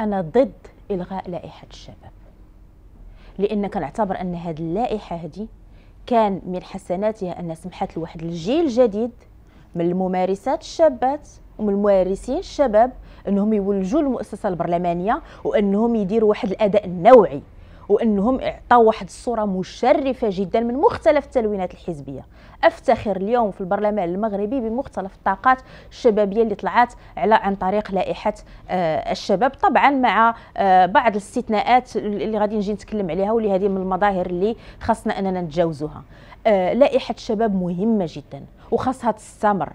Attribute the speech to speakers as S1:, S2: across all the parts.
S1: أنا ضد إلغاء لائحة الشباب لأن كنعتبر أن هذه اللائحة هذه كان من حسناتها أنها سمحت لواحد الجيل جديد من الممارسات الشابات ومن الممارسين الشباب أنهم يولجوا المؤسسة البرلمانية وأنهم يديروا واحد الأداء نوعي وانهم اعطوا واحد الصوره مشرفه جدا من مختلف التلوينات الحزبيه افتخر اليوم في البرلمان المغربي بمختلف الطاقات الشبابيه اللي طلعت على عن طريق لائحه آه، الشباب طبعا مع آه، بعض الاستثناءات اللي غادي نجي نتكلم عليها واللي هذه من المظاهر اللي خاصنا اننا نتجاوزوها آه، لائحه الشباب مهمه جدا وخاصها تستمر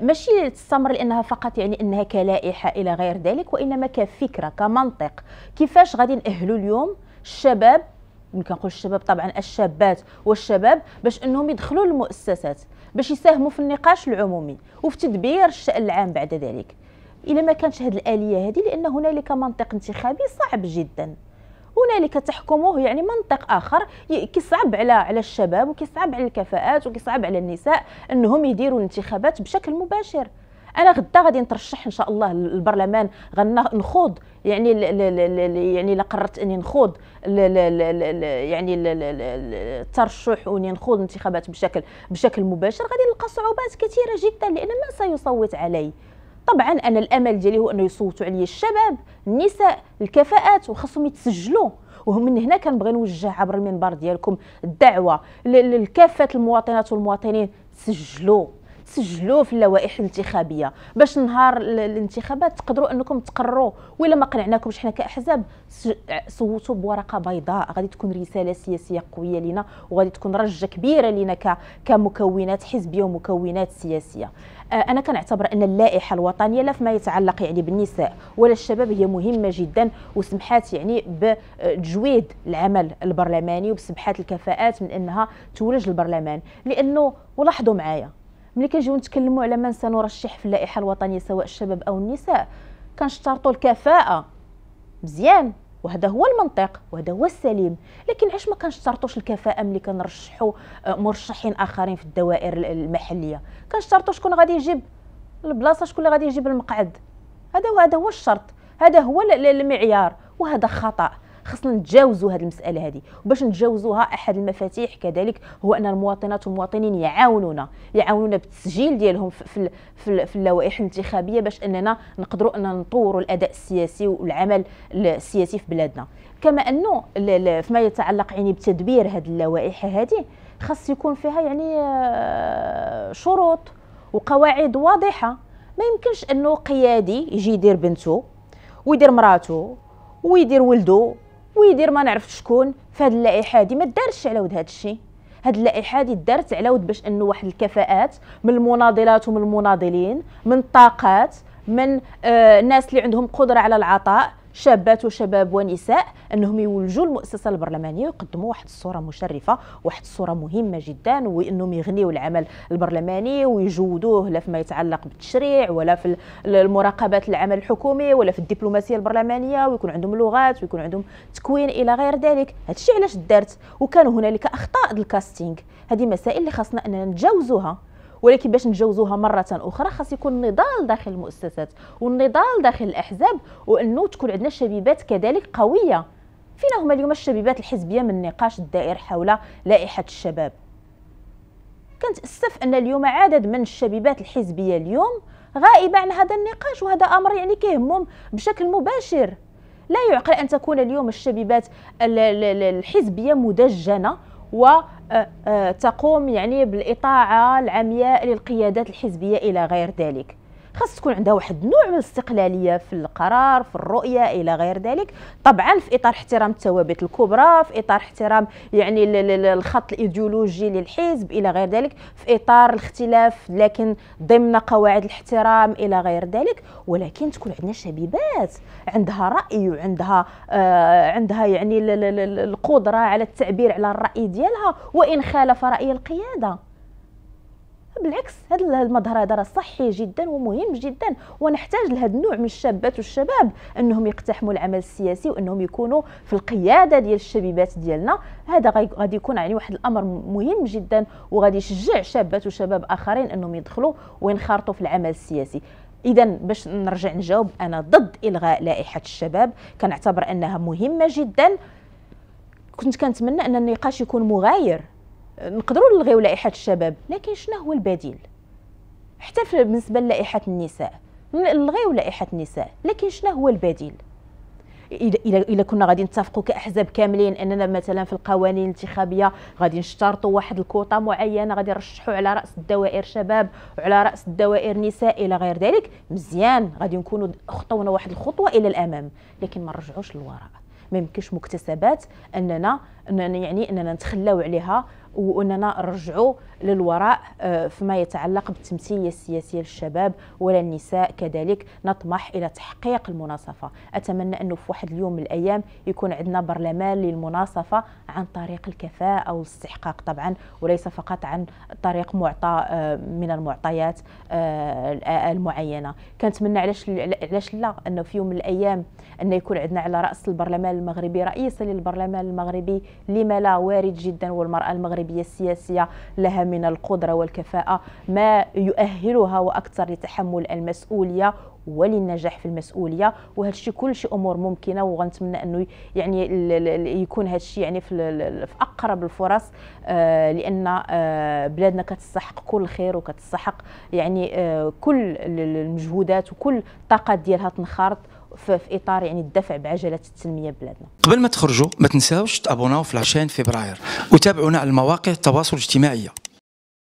S1: ماشي تستمر لانها فقط يعني انها كلائحه الى غير ذلك وانما كفكره كمنطق كيفاش غادي ناهلوا اليوم الشباب كنقول الشباب طبعا الشابات والشباب باش انهم يدخلوا المؤسسات باش يساهموا في النقاش العمومي وفي تدبير الشان العام بعد ذلك الا ما كانش هذه الاليه هذه لان هنالك منطق انتخابي صعب جدا هنالك تحكمه يعني منطق اخر كيصعب على على الشباب وكيصعب على الكفاءات وكيصعب على النساء انهم يديروا الانتخابات بشكل مباشر انا غدا غادي نترشح ان شاء الله للبرلمان غنخوض يعني يعني الا قررت اني نخوض يعني الترشح واني نخوض الانتخابات بشكل بشكل مباشر غادي نلقى صعوبات كثيره جدا لان من سيصوت علي طبعا انا الامل ديالي هو انه يصوتوا عليا الشباب النساء الكفاءات وخاصهم يتسجلوا ومن هنا كنبغي نوجه عبر المنبر ديالكم الدعوه لكافه المواطنات والمواطنين تسجلوا سجلوه في اللوائح الانتخابيه باش نهار الانتخابات تقدروا انكم تقرروا ولا ما قنعناكمش حنا كاحزاب صوتوا بورقه بيضاء غادي تكون رساله سياسيه قويه لنا وغادي تكون رجه كبيره لنا كمكونات حزبيه ومكونات سياسيه آه، انا كنعتبر ان اللائحه الوطنيه لا فيما يتعلق يعني بالنساء ولا الشباب هي مهمه جدا وسمحات يعني بتجويد العمل البرلماني وبسمحات الكفاءات من انها تولج البرلمان لانه ولاحظوا معايا ملي كنجيو نتكلموا على من سنرشح في اللائحه الوطنيه سواء الشباب او النساء كنشترطوا الكفاءه مزيان وهذا هو المنطق وهذا هو السليم لكن علاش ما كنشترطوش الكفاءه ملي كنرشحوا آه، مرشحين اخرين في الدوائر المحليه كنشترطوا شكون غادي يجيب البلاصه شكون غادي يجيب المقعد هذا هذا هو الشرط هذا هو المعيار وهذا خطا خصنا نتجاوزوا هذه المساله هذه وباش نتجاوزوها احد المفاتيح كذلك هو ان المواطنات والمواطنين يعاونونا يعاونونا بالتسجيل ديالهم في في, في اللوائح الانتخابيه باش اننا نقدروا ان نطوروا الاداء السياسي والعمل السياسي في بلادنا كما انه فيما يتعلق يعني بتدبير هذه اللوائح هذه خاص يكون فيها يعني آه، شروط وقواعد واضحه ما يمكنش انه قيادي يجي يدير بنته ويدير مراته ويدير ولده ويدير ما نعرف شكون فهاد اللائحه هادي ما دارش على ود هاد الشيء هاد اللائحه هادي دارت على ود باش انه واحد الكفاءات من المناضلات ومن المناضلين من الطاقات من آه ناس اللي عندهم قدره على العطاء شابات وشباب ونساء انهم يولجوا المؤسسه البرلمانيه ويقدموا واحد الصوره مشرفه واحد الصوره مهمه جدا وانهم يغنيوا العمل البرلماني ويجودوه لا فيما يتعلق بالتشريع ولا في المراقبات العمل الحكومي ولا في الدبلوماسيه البرلمانيه ويكون عندهم لغات ويكون عندهم تكوين الى غير ذلك هادشي علاش دارت وكان هنالك اخطاء الكاستينغ هذه مسائل اللي خاصنا اننا نتجاوزوها ولكن باش نتجاوزوها مرة أخرى خاص يكون نضال داخل المؤسسات والنضال داخل الأحزاب وأنه تكون عندنا شبيبات كذلك قوية فينا هما اليوم الشبيبات الحزبيه من النقاش الدائر حول لائحه الشباب كنتاسف ان اليوم عدد من الشبيبات الحزبيه اليوم غائبه عن هذا النقاش وهذا امر يعني كيهمهم بشكل مباشر لا يعقل ان تكون اليوم الشبيبات الحزبيه مدجنه وتقوم آه، آه، يعني بالاطاعه العمياء للقيادات الحزبيه الى غير ذلك خاص تكون عندها واحد النوع من الاستقلاليه في القرار في الرؤيه الى غير ذلك طبعا في اطار احترام الثوابت الكبرى في اطار احترام يعني الخط الايديولوجي للحزب الى غير ذلك في اطار الاختلاف لكن ضمن قواعد الاحترام الى غير ذلك ولكن تكون عندنا شبيبات عندها راي وعندها آه عندها يعني القدره على التعبير على الراي ديالها وان خالف راي القياده بالعكس هذا المظهر هذا راه صحي جدا ومهم جدا ونحتاج لهذا النوع من الشابات والشباب انهم يقتحموا العمل السياسي وانهم يكونوا في القياده ديال الشبيبات ديالنا هذا غادي يكون يعني واحد الامر مهم جدا وغادي يشجع شابات وشباب اخرين انهم يدخلوا وينخرطوا في العمل السياسي اذا باش نرجع نجاوب انا ضد الغاء لائحه الشباب كنعتبر انها مهمه جدا كنت كنتمنى ان النقاش يكون مغاير نقدروا نلغيو لائحه الشباب لكن شنو هو البديل حتى بالنسبه للائحه النساء نلغيو لائحه النساء لكن شنو هو البديل الى كنا غادي نتفقوا كاحزاب كاملين اننا مثلا في القوانين الانتخابيه غادي نشترطوا واحد الكوطه معينه غادي نرشحوا على راس الدوائر شباب وعلى راس الدوائر نساء الى غير ذلك مزيان غادي نكونوا خطونا واحد الخطوه الى الامام لكن ما نرجعوش للوراء ما يمكنش مكتسبات اننا يعني اننا نتخلاو عليها واننا نرجعوا للوراء آه، فيما يتعلق بالتمثيليه السياسيه للشباب ولا النساء كذلك نطمح الى تحقيق المناصفه اتمنى انه في واحد اليوم من الايام يكون عندنا برلمان للمناصفه عن طريق الكفاءه والاستحقاق طبعا وليس فقط عن طريق معطى آه، من المعطيات آه، المعينه كنتمنى علاش علاش لا انه في يوم من الايام انه يكون عندنا على راس البرلمان المغربي رئيسا للبرلمان المغربي لما لا وارد جدا والمراه المغربيه المغربية السياسية لها من القدرة والكفاءة ما يؤهلها وأكثر لتحمل المسؤولية وللنجاح في المسؤوليه وهذا الشيء كل شيء امور ممكنه وغنتمنى انه يعني يكون هذا الشيء يعني في, في اقرب الفرص آه، لان آه، بلادنا كتستحق كل خير وكتستحق يعني آه، كل المجهودات وكل الطاقات ديالها تنخرط في, في اطار يعني الدفع بعجله التنميه بلادنا قبل ما تخرجوا ما تنساوش تابوناو في لاشين فبراير وتابعونا على المواقع التواصل الاجتماعي